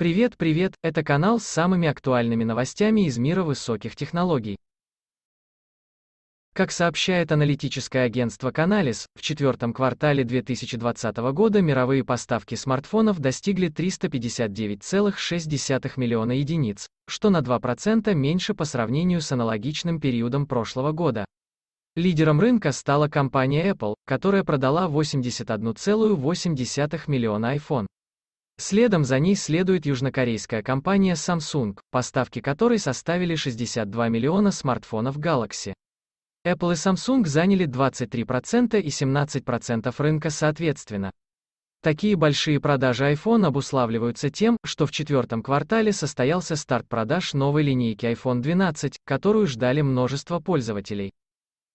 Привет, привет, это канал с самыми актуальными новостями из мира высоких технологий. Как сообщает аналитическое агентство Canalys, в четвертом квартале 2020 года мировые поставки смартфонов достигли 359,6 миллиона единиц, что на 2% меньше по сравнению с аналогичным периодом прошлого года. Лидером рынка стала компания Apple, которая продала 81,8 миллиона iPhone. Следом за ней следует южнокорейская компания Samsung, поставки которой составили 62 миллиона смартфонов Galaxy. Apple и Samsung заняли 23% и 17% рынка соответственно. Такие большие продажи iPhone обуславливаются тем, что в четвертом квартале состоялся старт продаж новой линейки iPhone 12, которую ждали множество пользователей.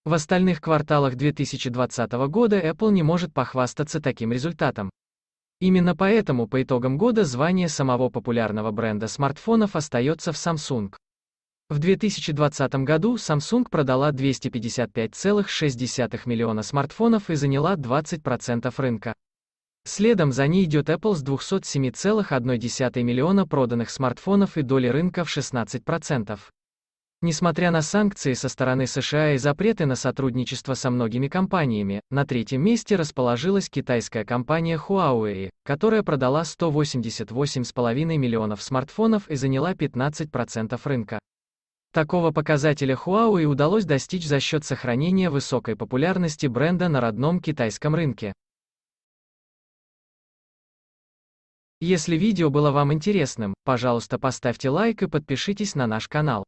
В остальных кварталах 2020 года Apple не может похвастаться таким результатом. Именно поэтому по итогам года звание самого популярного бренда смартфонов остается в Samsung. В 2020 году Samsung продала 255,6 миллиона смартфонов и заняла 20% рынка. Следом за ней идет Apple с 207,1 миллиона проданных смартфонов и доли рынка в 16%. Несмотря на санкции со стороны США и запреты на сотрудничество со многими компаниями, на третьем месте расположилась китайская компания Huawei, которая продала 188,5 миллионов смартфонов и заняла 15% рынка. Такого показателя Huawei удалось достичь за счет сохранения высокой популярности бренда на родном китайском рынке. Если видео было вам интересным, пожалуйста поставьте лайк и подпишитесь на наш канал.